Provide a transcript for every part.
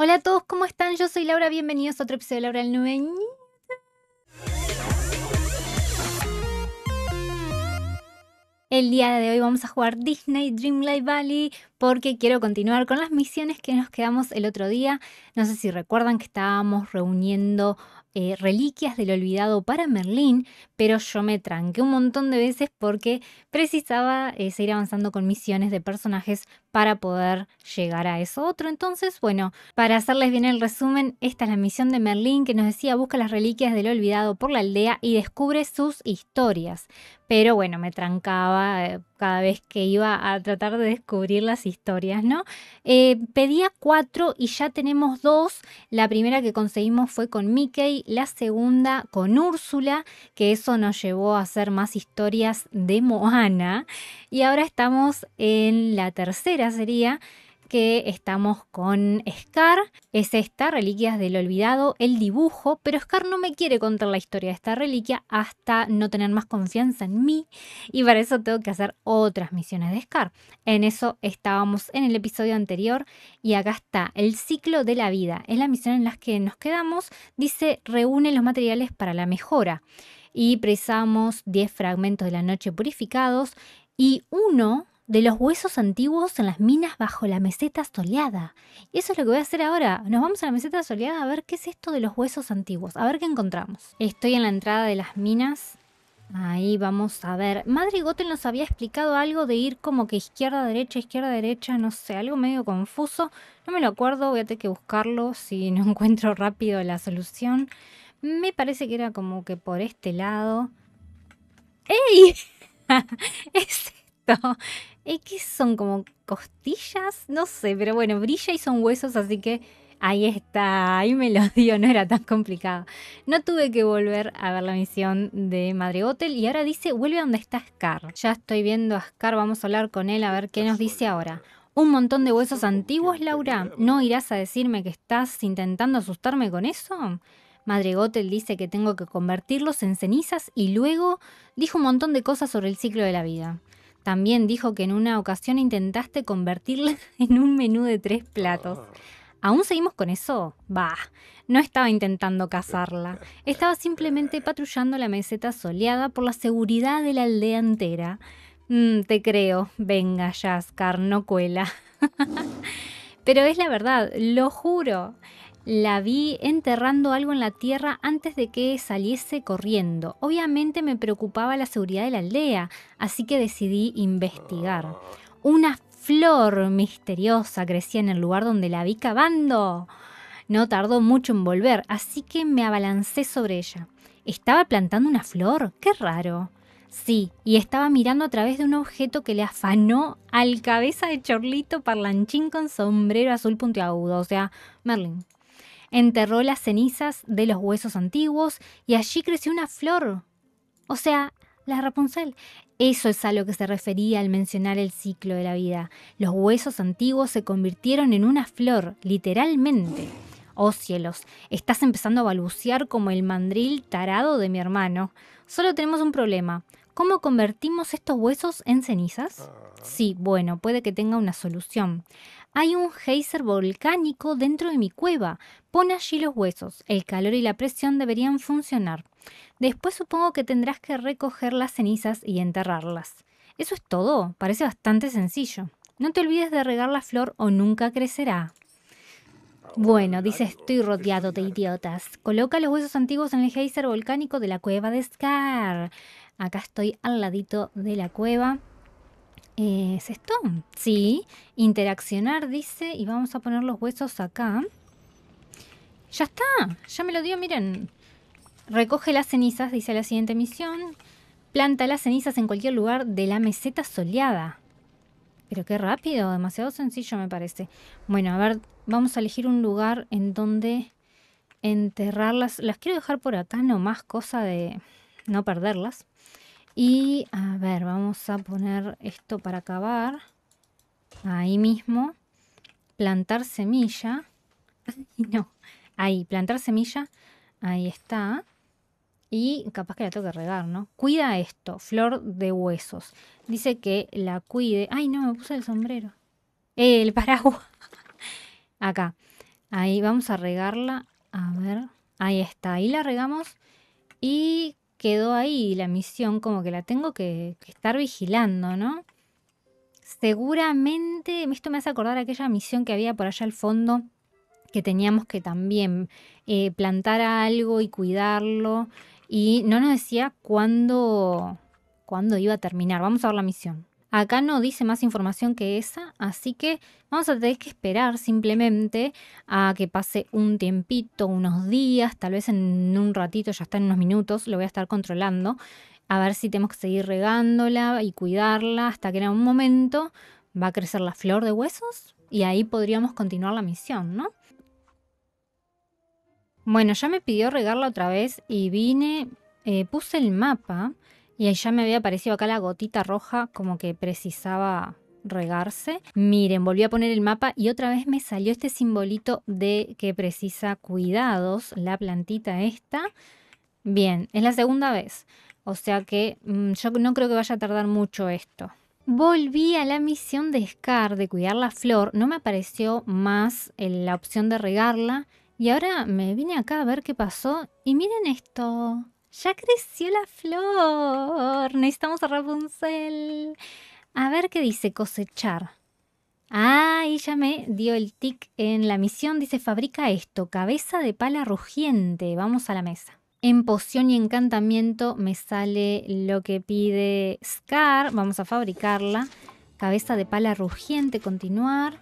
Hola a todos, ¿cómo están? Yo soy Laura, bienvenidos a otro episodio de Laura el Nueño. El día de hoy vamos a jugar Disney Dreamlight Valley porque quiero continuar con las misiones que nos quedamos el otro día. No sé si recuerdan que estábamos reuniendo eh, reliquias del olvidado para Merlín, pero yo me tranqué un montón de veces porque precisaba eh, seguir avanzando con misiones de personajes para poder llegar a eso otro. Entonces, bueno, para hacerles bien el resumen, esta es la misión de Merlín que nos decía busca las reliquias del olvidado por la aldea y descubre sus historias. Pero bueno, me trancaba eh, cada vez que iba a tratar de descubrir las historias, ¿no? Eh, pedía cuatro y ya tenemos dos. La primera que conseguimos fue con Mickey, la segunda con Úrsula, que eso nos llevó a hacer más historias de Moana. Y ahora estamos en la tercera sería que estamos con Scar. Es esta, Reliquias del Olvidado, el dibujo, pero Scar no me quiere contar la historia de esta reliquia hasta no tener más confianza en mí y para eso tengo que hacer otras misiones de Scar. En eso estábamos en el episodio anterior y acá está, el ciclo de la vida. Es la misión en la que nos quedamos. Dice, reúne los materiales para la mejora. Y precisamos 10 fragmentos de la noche purificados y uno de los huesos antiguos en las minas bajo la meseta soleada. Y eso es lo que voy a hacer ahora. Nos vamos a la meseta soleada a ver qué es esto de los huesos antiguos, a ver qué encontramos. Estoy en la entrada de las minas. Ahí vamos a ver. Madre nos había explicado algo de ir como que izquierda, derecha, izquierda, derecha, no sé, algo medio confuso. No me lo acuerdo, voy a tener que buscarlo si no encuentro rápido la solución. Me parece que era como que por este lado. ¡Ey! es esto que son como costillas, no sé, pero bueno, brilla y son huesos, así que ahí está, ahí me lo dio, no era tan complicado. No tuve que volver a ver la misión de Madre Hotel y ahora dice, vuelve a donde está Scar. Ya estoy viendo a Scar, vamos a hablar con él a ver qué nos dice ahora. Un montón de huesos antiguos, Laura. ¿No irás a decirme que estás intentando asustarme con eso? Madre dice que tengo que convertirlos en cenizas y luego dijo un montón de cosas sobre el ciclo de la vida. También dijo que en una ocasión intentaste convertirla en un menú de tres platos. Ah. ¿Aún seguimos con eso? Bah, no estaba intentando cazarla. Estaba simplemente patrullando la meseta soleada por la seguridad de la aldea entera. Mm, te creo. Venga, Jaskar, no cuela. Pero es la verdad, lo juro la vi enterrando algo en la tierra antes de que saliese corriendo. Obviamente me preocupaba la seguridad de la aldea, así que decidí investigar. Ah. Una flor misteriosa crecía en el lugar donde la vi cavando. No tardó mucho en volver, así que me abalancé sobre ella. ¿Estaba plantando una flor? ¡Qué raro! Sí, y estaba mirando a través de un objeto que le afanó al cabeza de chorlito parlanchín con sombrero azul puntiagudo, o sea, Merlin enterró las cenizas de los huesos antiguos y allí creció una flor. O sea, la Rapunzel. Eso es a lo que se refería al mencionar el ciclo de la vida. Los huesos antiguos se convirtieron en una flor, literalmente. Oh cielos, estás empezando a balbucear como el mandril tarado de mi hermano. Solo tenemos un problema. ¿Cómo convertimos estos huesos en cenizas? Ah. Sí, bueno, puede que tenga una solución. Hay un geyser volcánico dentro de mi cueva. Pon allí los huesos. El calor y la presión deberían funcionar. Después supongo que tendrás que recoger las cenizas y enterrarlas. Eso es todo. Parece bastante sencillo. No te olvides de regar la flor o nunca crecerá. Bueno, dice, estoy rodeado de idiotas. Coloca los huesos antiguos en el geyser volcánico de la cueva de Scar. Acá estoy al ladito de la cueva. Eh, ¿Es esto? Sí. Interaccionar, dice. Y vamos a poner los huesos acá. Ya está. Ya me lo dio, miren. Recoge las cenizas, dice la siguiente misión. Planta las cenizas en cualquier lugar de la meseta soleada. Pero qué rápido, demasiado sencillo me parece. Bueno, a ver, vamos a elegir un lugar en donde enterrarlas. Las quiero dejar por acá nomás, cosa de no perderlas. Y a ver, vamos a poner esto para acabar. Ahí mismo. Plantar semilla. no, ahí, plantar semilla. Ahí está. Y capaz que la tengo que regar, ¿no? Cuida esto, flor de huesos. Dice que la cuide. Ay, no, me puse el sombrero. Eh, el paraguas. Acá. Ahí vamos a regarla. A ver. Ahí está. Ahí la regamos. Y quedó ahí la misión, como que la tengo que, estar vigilando, ¿no? Seguramente, esto me hace acordar aquella misión que había por allá al fondo, que teníamos que también eh, plantar algo y cuidarlo, y no nos decía cuándo, cuándo iba a terminar. Vamos a ver la misión. Acá no dice más información que esa, así que vamos a tener que esperar simplemente a que pase un tiempito, unos días, tal vez en un ratito, ya está en unos minutos, lo voy a estar controlando, a ver si tenemos que seguir regándola y cuidarla hasta que en algún momento va a crecer la flor de huesos y ahí podríamos continuar la misión, ¿no? Bueno, ya me pidió regarla otra vez y vine, eh, puse el mapa y ya me había aparecido acá la gotita roja, como que precisaba regarse. Miren, volví a poner el mapa y otra vez me salió este simbolito de que precisa cuidados, la plantita esta. Bien, es la segunda vez. O sea que mm, yo no creo que vaya a tardar mucho esto. Volví a la misión de Scar de cuidar la flor. No me apareció más eh, la opción de regarla. Y ahora me vine acá a ver qué pasó. Y miren esto. Ya creció la flor. Necesitamos a Rapunzel. A ver qué dice cosechar. Ah, ya me dio el tic en la misión. Dice, fabrica esto, cabeza de pala rugiente. Vamos a la mesa. En poción y encantamiento me sale lo que pide Scar. Vamos a fabricarla. Cabeza de pala rugiente, continuar.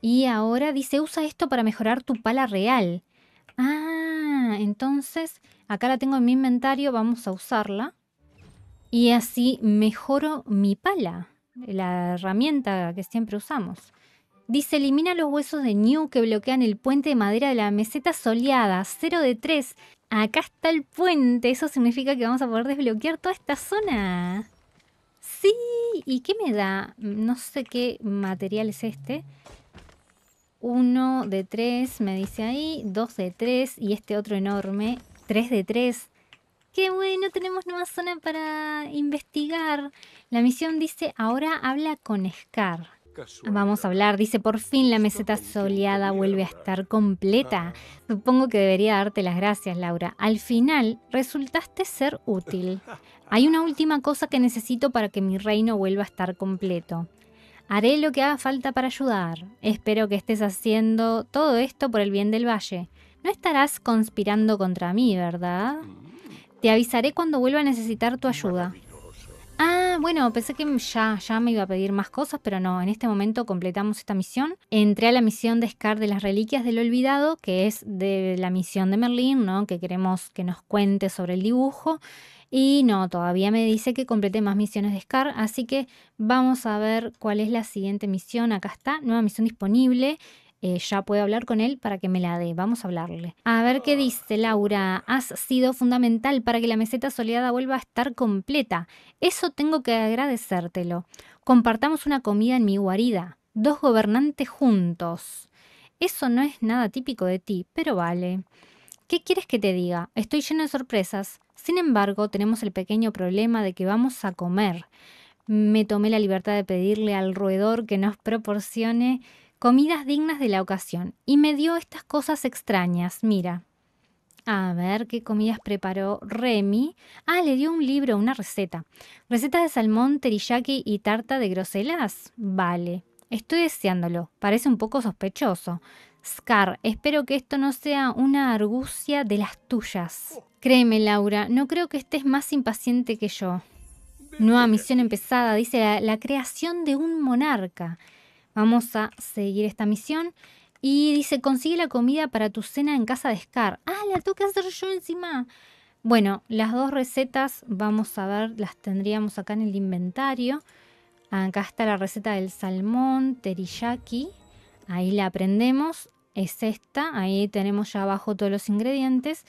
Y ahora dice, usa esto para mejorar tu pala real. Ah, Ah, entonces acá la tengo en mi inventario, vamos a usarla. Y así mejoro mi pala, la herramienta que siempre usamos. Dice, elimina los huesos de New que bloquean el puente de madera de la meseta soleada. 0 de 3. Acá está el puente. Eso significa que vamos a poder desbloquear toda esta zona. Sí. ¿Y qué me da? No sé qué material es este. Uno de tres, me dice ahí. Dos de tres. Y este otro enorme. Tres de tres. Qué bueno, tenemos nueva zona para investigar. La misión dice, ahora habla con Scar. Vamos a hablar, dice, por fin la meseta soleada vuelve a estar completa. Ah. Supongo que debería darte las gracias, Laura. Al final, resultaste ser útil. Hay una última cosa que necesito para que mi reino vuelva a estar completo. Haré lo que haga falta para ayudar. Espero que estés haciendo todo esto por el bien del valle. No estarás conspirando contra mí, ¿verdad? Mm. Te avisaré cuando vuelva a necesitar tu ayuda. Ah, bueno, pensé que ya, ya me iba a pedir más cosas, pero no, en este momento completamos esta misión. Entré a la misión de Scar de las Reliquias del Olvidado, que es de la misión de Merlín, ¿no? Que queremos que nos cuente sobre el dibujo. Y no, todavía me dice que complete más misiones de SCAR, así que vamos a ver cuál es la siguiente misión. Acá está, nueva misión disponible. Eh, ya puedo hablar con él para que me la dé. Vamos a hablarle. A ver qué dice Laura. Has sido fundamental para que la meseta soleada vuelva a estar completa. Eso tengo que agradecértelo. Compartamos una comida en mi guarida. Dos gobernantes juntos. Eso no es nada típico de ti, pero vale. ¿Qué quieres que te diga? Estoy lleno de sorpresas. Sin embargo, tenemos el pequeño problema de que vamos a comer. Me tomé la libertad de pedirle al roedor que nos proporcione comidas dignas de la ocasión y me dio estas cosas extrañas. Mira. A ver qué comidas preparó Remy. Ah, le dio un libro, una receta. Receta de salmón, teriyaki y tarta de groselas. Vale. Estoy deseándolo. Parece un poco sospechoso. Scar, espero que esto no sea una argucia de las tuyas. Créeme, Laura, no creo que estés más impaciente que yo. Nueva misión empezada, dice la, creación de un monarca. Vamos a seguir esta misión. Y dice, consigue la comida para tu cena en casa de Scar. Ah, la tengo que hacer yo encima. Bueno, las dos recetas, vamos a ver, las tendríamos acá en el inventario. Acá está la receta del salmón, teriyaki. Ahí la aprendemos es esta. Ahí tenemos ya abajo todos los ingredientes.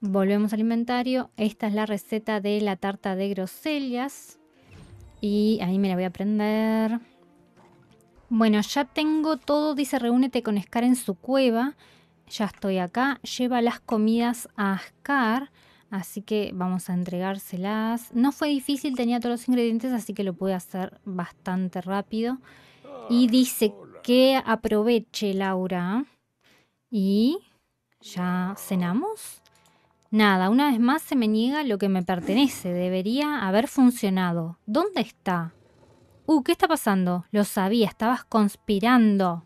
Volvemos al inventario. Esta es la receta de la tarta de grosellas. Y ahí me la voy a prender. Bueno, ya tengo todo. Dice reúnete con Scar en su cueva. Ya estoy acá. Lleva las comidas a Scar. Así que vamos a entregárselas. No fue difícil, tenía todos los ingredientes, así que lo pude hacer bastante rápido. Y dice que aproveche, Laura. ¿Y ya cenamos? Nada, una vez más se me niega lo que me pertenece. Debería haber funcionado. ¿Dónde está? Uh, ¿qué está pasando? Lo sabía, estabas conspirando.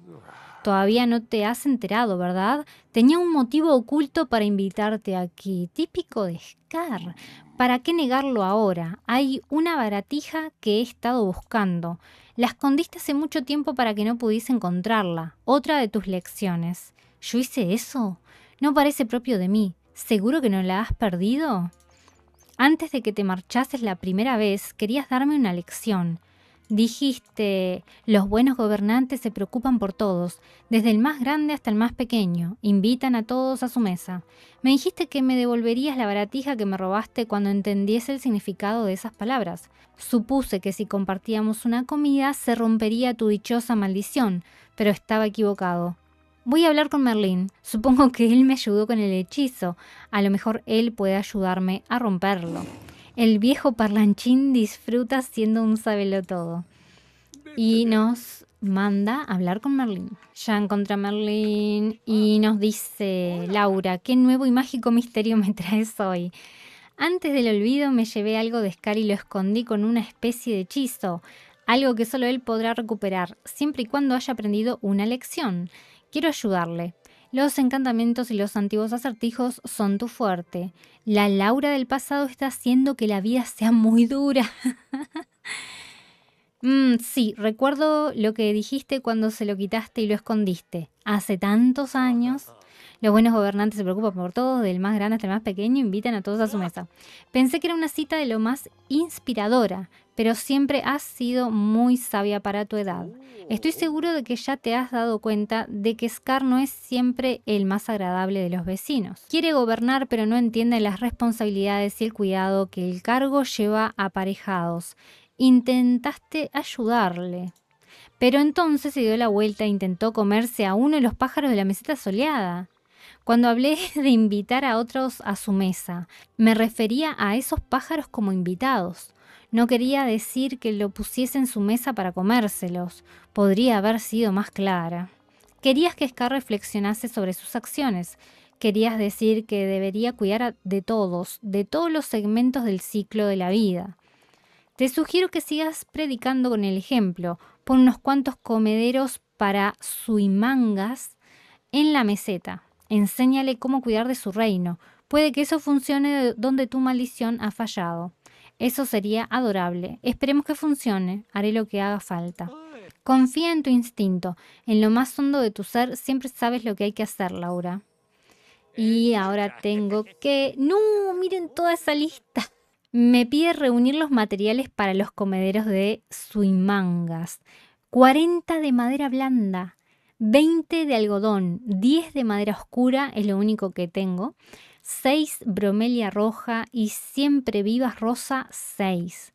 Todavía no te has enterado, ¿verdad? Tenía un motivo oculto para invitarte aquí. Típico de Scar. ¿Para qué negarlo ahora? Hay una baratija que he estado buscando. La escondiste hace mucho tiempo para que no pudiese encontrarla. Otra de tus lecciones. ¿Yo hice eso? No parece propio de mí. ¿Seguro que no la has perdido? Antes de que te marchases la primera vez, querías darme una lección. Dijiste, los buenos gobernantes se preocupan por todos, desde el más grande hasta el más pequeño, invitan a todos a su mesa. Me dijiste que me devolverías la baratija que me robaste cuando entendiese el significado de esas palabras. Supuse que si compartíamos una comida se rompería tu dichosa maldición, pero estaba equivocado. Voy a hablar con Merlín. Supongo que él me ayudó con el hechizo. A lo mejor él puede ayudarme a romperlo. El viejo parlanchín disfruta siendo un sabelotodo. Y nos manda a hablar con Merlín. Ya encontra Merlín y nos dice, Laura, qué nuevo y mágico misterio me traes hoy. Antes del olvido me llevé algo de Scar y lo escondí con una especie de hechizo, algo que solo él podrá recuperar, siempre y cuando haya aprendido una lección. Quiero ayudarle. Los encantamientos y los antiguos acertijos son tu fuerte. La Laura del pasado está haciendo que la vida sea muy dura. Mm, sí, recuerdo lo que dijiste cuando se lo quitaste y lo escondiste. Hace tantos años. Los buenos gobernantes se preocupan por todo, del más grande hasta el más pequeño, invitan a todos a su mesa. Pensé que era una cita de lo más inspiradora, pero siempre has sido muy sabia para tu edad. Estoy uh. seguro de que ya te has dado cuenta de que Scar no es siempre el más agradable de los vecinos. Quiere gobernar pero no entiende las responsabilidades y el cuidado que el cargo lleva aparejados. Intentaste ayudarle. Pero entonces se dio la vuelta e intentó comerse a uno de los pájaros de la meseta soleada. Cuando hablé de invitar a otros a su mesa, me refería a esos pájaros como invitados. No quería decir que lo pusiese en su mesa para comérselos. Podría haber sido más clara. Querías que Scar reflexionase sobre sus acciones. Querías decir que debería cuidar de todos, de todos los segmentos del ciclo de la vida. Te sugiero que sigas predicando con el ejemplo. Pon unos cuantos comederos para suimangas en la meseta. Enséñale cómo cuidar de su reino. Puede que eso funcione donde tu maldición ha fallado. Eso sería adorable. Esperemos que funcione. Haré lo que haga falta. Confía en tu instinto. En lo más hondo de tu ser siempre sabes lo que hay que hacer, Laura. Y ahora tengo que... No, miren toda esa lista. Me pide reunir los materiales para los comederos de Suimangas. 40 de madera blanda, 20 de algodón, 10 de madera oscura, es lo único que tengo. 6 bromelia roja y siempre vivas rosa 6.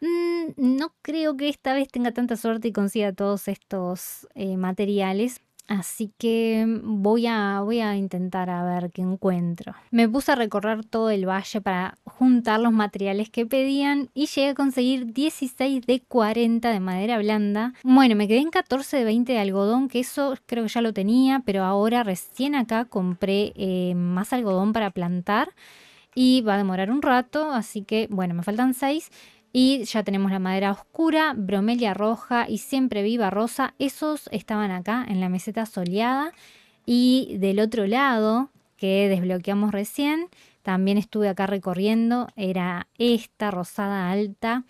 Mm, no creo que esta vez tenga tanta suerte y consiga todos estos eh, materiales, Así que mm, voy a, voy a intentar a ver qué encuentro. Me puse a recorrer todo el valle para juntar los materiales que pedían y llegué a conseguir 16 de 40 de madera blanda. Bueno, me quedé en 14 de 20 de algodón, que eso creo que ya lo tenía, pero ahora recién acá compré eh, más algodón para plantar y va a demorar un rato, así que bueno, me faltan 6 y ya tenemos la madera oscura, bromelia roja y siempre viva rosa. Esos estaban acá en la meseta soleada. Y del otro lado, que desbloqueamos recién, también estuve acá recorriendo, era esta rosada alta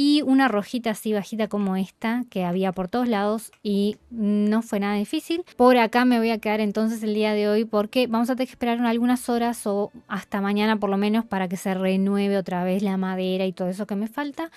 y una rojita así bajita como esta que había por todos lados y no fue nada difícil. Por acá me voy a quedar entonces el día de hoy porque vamos a tener que esperar algunas horas o hasta mañana por lo menos para que se renueve otra vez la madera y todo eso que me falta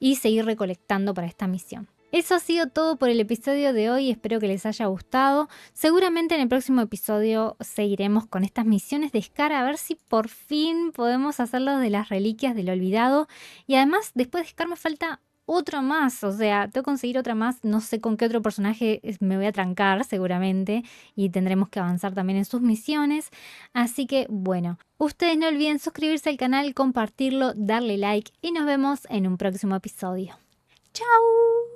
y seguir recolectando para esta misión. Eso ha sido todo por el episodio de hoy, espero que les haya gustado. Seguramente en el próximo episodio seguiremos con estas misiones de Scar a ver si por fin podemos hacerlo de las reliquias del olvidado. Y además, después de Scar me falta otro más, o sea, tengo que conseguir otra más, no sé con qué otro personaje me voy a trancar seguramente y tendremos que avanzar también en sus misiones, así que bueno, ustedes no olviden suscribirse al canal, compartirlo, darle like y nos vemos en un próximo episodio. ¡Chao!